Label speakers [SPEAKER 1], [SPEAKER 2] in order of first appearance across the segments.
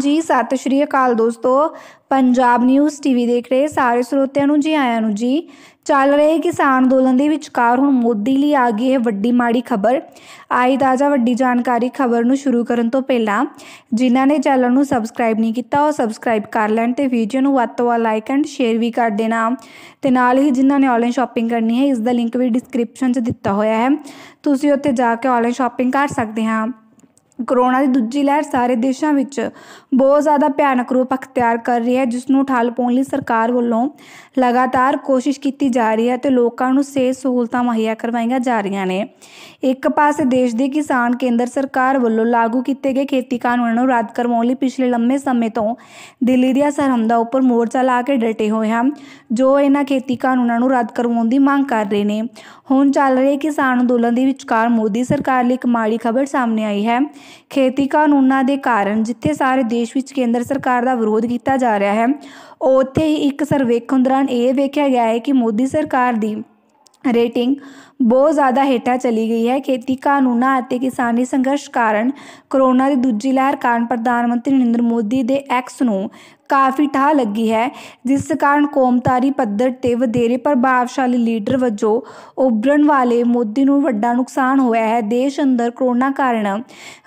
[SPEAKER 1] ਜੀ ਸਤਿ ਸ਼੍ਰੀ ਅਕਾਲ ਦੋਸਤੋ ਪੰਜਾਬ ਨਿਊਜ਼ ਟੀਵੀ ਦੇਖ ਰਹੇ ਸਾਰੇ ਸਰੋਤਿਆਂ ਨੂੰ ਜੀ ਆਇਆਂ ਨੂੰ ਜੀ ਚੱਲ ਰਹੇ ਕਿਸਾਨ ਅੰਦੋਲਨ ਦੇ ਵਿਚਕਾਰ ਹੁਣ ਮੋਦੀ ਲਈ ਆ ਗਈ ਹੈ ਵੱਡੀ ਮਾੜੀ ਖਬਰ ਆਈ ਤਾਜ਼ਾ ਵੱਡੀ ਜਾਣਕਾਰੀ ਖਬਰ ਨੂੰ ਸ਼ੁਰੂ ਕਰਨ ਤੋਂ ਪਹਿਲਾਂ ਜਿਨ੍ਹਾਂ ਨੇ ਚੈਨਲ ਨੂੰ ਸਬਸਕ੍ਰਾਈਬ ਨਹੀਂ ਕੀਤਾ ਉਹ ਸਬਸਕ੍ਰਾਈਬ ਕਰ ਲੈਣ ਤੇ ਵੀਡੀਓ ਨੂੰ ਵੱਧ ਤੋਂ ਵੱਧ ਲਾਈਕ ਐਂਡ ਸ਼ੇਅਰ ਵੀ ਕਰ ਦੇਣਾ ਤੇ ਨਾਲ ਹੀ ਜਿਨ੍ਹਾਂ ਨੇ ਆਨਲਾਈਨ ਸ਼ਾਪਿੰਗ ਕਰਨੀ ਹੈ ਇਸ ਦਾ ਲਿੰਕ ਵੀ ਡਿਸਕ੍ਰਿਪਸ਼ਨ 'ਚ ਦਿੱਤਾ ਹੋਇਆ ਹੈ ਤੁਸੀਂ ਉੱਥੇ ਜਾ ਕੇ ਆਨਲਾਈਨ ਸ਼ਾਪਿੰਗ ਕਰ ਸਕਦੇ ਹਾਂ ਕਰੋਨਾ ਦੀ ਦੂਜੀ ਲਹਿਰ ਸਾਰੇ ਦੇਸ਼ਾਂ ਵਿੱਚ ਬਹੁਤ ਜ਼ਿਆਦਾ ਭਿਆਨਕ ਰੂਪ ਅਖਤਿਆਰ ਕਰ ਰਹੀ ਹੈ ਜਿਸ ਨੂੰ ਠਾਲ ਪਾਉਣ ਲਈ ਸਰਕਾਰ ਵੱਲੋਂ ਲਗਾਤਾਰ ਕੋਸ਼ਿਸ਼ ਕੀਤੀ ਜਾ ਰਹੀ ਹੈ ਤੇ ਲੋਕਾਂ ਨੂੰ ਸੇ ਸਹੂਲਤਾਂ ਮੁਹੱਈਆ ਕਰਵਾਈਆਂ ਜਾ ਰਹੀਆਂ ਨੇ ਇੱਕ ਪਾਸੇ ਦੇਸ਼ ਦੇ ਕਿਸਾਨ ਕੇਂਦਰ ਸਰਕਾਰ ਵੱਲੋਂ ਲਾਗੂ ਕੀਤੇ ਗਏ ਖੇਤੀ ਕਾਨੂੰਨਾਂ ਨੂੰ ਰੱਦ ਕਰਵਾਉਣ ਲਈ ਪਿਛਲੇ ਲੰਮੇ ਸਮੇਂ ਤੋਂ ਦਿੱਲੀ ਦੀਆਂ ਸਰਹੰਦਾਂ ਉੱਪਰ ਮੋਰਚਾ ਲਾ ਕੇ ਡਟੇ ਹੋਏ ਹਨ ਜੋ ਇਹਨਾਂ ਖੇਤੀ ਕਾਨੂੰਨਾਂ ਨੂੰ ਰੱਦ ਕਰਵਾਉਣ ਦੀ ਮੰਗ ਕਰ ਰਹੇ ਨੇ ਹੁਣ ਚੱਲ ਰਹੇ ਕਿਸਾਨ ਅੰਦੋਲਨ ਦੇ ਵਿਚਕਾਰ ਮੋਦੀ ਸਰਕਾਰ ਲਈ ਇੱਕ ਮਾੜੀ ਖਬਰ ਸਾਹਮਣੇ ਆਈ ਹੈ ਖੇਤੀ ਕਾਨੂੰਨਾਂ ਦੇ ਕਾਰਨ ਜਿੱਥੇ ਸਾਰੇ ਦੇਸ਼ ਵਿੱਚ ਕੇਂਦਰ ਸਰਕਾਰ ਦਾ ਵਿਰੋਧ ਕੀਤਾ ਜਾ ਰਿਹਾ ਹੈ ਉੱਥੇ ਹੀ ਇੱਕ ਸਰਵੇਖਣ ਦੌਰਾਨ ਇਹ ਵੇਖਿਆ ਗਿਆ ਹੈ ਕਿ ਮੋਦੀ ਸਰਕਾਰ ਦੀ ਰੇਟਿੰਗ ਬਹੁਤ ਜ਼ਿਆਦਾ ਹੇਠਾਂ ਚਲੀ ਗਈ ਹੈ ਖੇਤੀ ਕਾਨੂੰਨਾਂ ਅਤੇ ਕਿਸਾਨੀ ਸੰਘਰਸ਼ ਕਾਰਨ ਕਰੋਨਾ ਦੀ ਦੂਜੀ ਲਹਿਰ ਕਾਰਨ ਪ੍ਰਧਾਨ ਮੰਤਰੀ ਨਰਿੰਦਰ ਮੋਦੀ ਦੇ ਐਕਸ ਨੂੰ ਕਾਫੀ ਠਾ ਲੱਗੀ ਹੈ ਜਿਸ ਕਾਰਨ ਕੌਮਤਾਰੀ ਪੱਧਰ ਤੇ ਵਧੇਰੇ ਪ੍ਰਭਾਵਸ਼ਾਲੀ ਲੀਡਰ ਵਜੋਂ ਉਭਰਨ ਵਾਲੇ ਮੋਦੀ ਨੂੰ ਵੱਡਾ ਨੁਕਸਾਨ ਹੋਇਆ ਹੈ ਦੇਸ਼ ਅੰਦਰ ਕਰੋਨਾ ਕਾਰਨ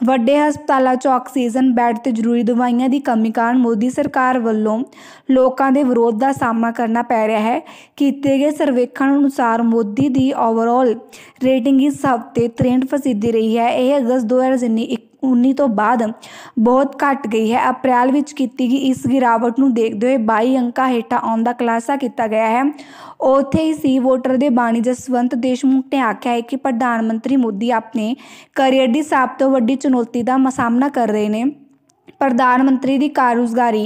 [SPEAKER 1] ਵੱਡੇ ਹਸਪਤਾਲਾਂ 'ਚ ਆਕਸੀਜਨ ਬੈੱਡ ਤੇ ਜ਼ਰੂਰੀ ਦਵਾਈਆਂ ਦੀ ਕਮੀ ਕਾਰਨ ਮੋਦੀ ਸਰਕਾਰ ਵੱਲੋਂ ਲੋਕਾਂ ਦੇ ਵਿਰੋਧ ਦਾ ਸਾਹਮਣਾ ਕਰਨਾ ਪੈ ਰਿਹਾ ਹੈ ਕੀਤੇ ਗਏ ਸਰਵੇਖਣ ਅਨੁਸਾਰ ਮੋਦੀ ਦੀ ਓਵਰਆਲ ਰੇਟਿੰਗ ਇਸ ਹਫ਼ਤੇ 63% ਰਹੀ ਹੈ ਇਹ ਅਗਸਤ 2021 19 ਤੋਂ ਬਾਅਦ ਬਹੁਤ ਘਟ ਗਈ ਹੈ ਅਪ੍ਰੈਲ ਵਿੱਚ ਕੀਤੀ ਗਈ ਇਸ ਗਿਰਾਵਟ ਨੂੰ ਦੇਖਦੇ ਹੋਏ 22 ਅੰਕਾਂ ਹੇਠਾਂ ਆਉਣ ਦਾ ਕਲਾਸਾ ਕੀਤਾ ਗਿਆ ਹੈ ਉਥੇ ਹੀ ਸੀ ਵੋਟਰ ਦੇ ਬਾਣੀ ਜਸਵੰਤ ਦੇਸ਼ਮੁਖ ਨੇ ਆਖਿਆ ਹੈ ਕਿ ਪ੍ਰਧਾਨ ਮੰਤਰੀ ਮੋਦੀ ਆਪਣੇ ਕੈਰੀਅਰ ਦੀ ਸਭ ਤੋਂ ਵੱਡੀ ਚੁਣੌਤੀ ਦਾ ਸਾਹਮਣਾ ਕਰ ਰਹੇ ਨੇ ਪ੍ਰਧਾਨ ਮੰਤਰੀ ਦੀ ਕਾਰਗੁਜ਼ਾਰੀ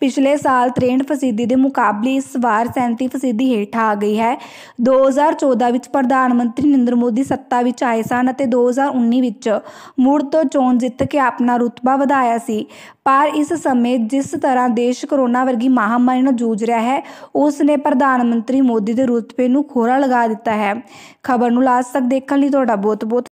[SPEAKER 1] ਪਿਛਲੇ ਸਾਲ 63 ਫੀਸਦੀ ਦੇ ਮੁਕਾਬਲੇ ਇਸ ਵਾਰ 37 ਫੀਸਦੀ ਹੇਠ ਆ ਗਈ ਹੈ 2014 ਵਿੱਚ ਪ੍ਰਧਾਨ ਮੰਤਰੀ ਨਰਿੰਦਰ ਮੋਦੀ ਸੱਤਾ ਵਿੱਚ ਆਏ ਸਨ ਅਤੇ 2019 ਵਿੱਚ ਮੁੜ ਤੋਂ ਚੋਣ ਜਿੱਤ ਕੇ ਆਪਣਾ ਰੁਤਬਾ ਵਧਾਇਆ ਸੀ ਪਰ ਇਸ ਸਮੇਂ ਜਿਸ ਤਰ੍ਹਾਂ ਦੇਸ਼ ਕਰੋਨਾ ਵਰਗੀ ਮਹਾਮਾਰੀ ਨਾਲ ਜੂਝ ਰਿਹਾ ਹੈ ਉਸ ਨੇ ਪ੍ਰਧਾਨ ਮੰਤਰੀ ਮੋਦੀ ਦੇ ਰੁਤਬੇ ਨੂੰ ਖੋਰਾ ਲਗਾ ਦਿੱਤਾ ਹੈ ਖਬਰ ਨੂੰ ਲਾਸਟ ਤੱਕ ਦੇਖਣ ਲਈ ਤੁਹਾਡਾ ਬਹੁਤ ਬਹੁਤ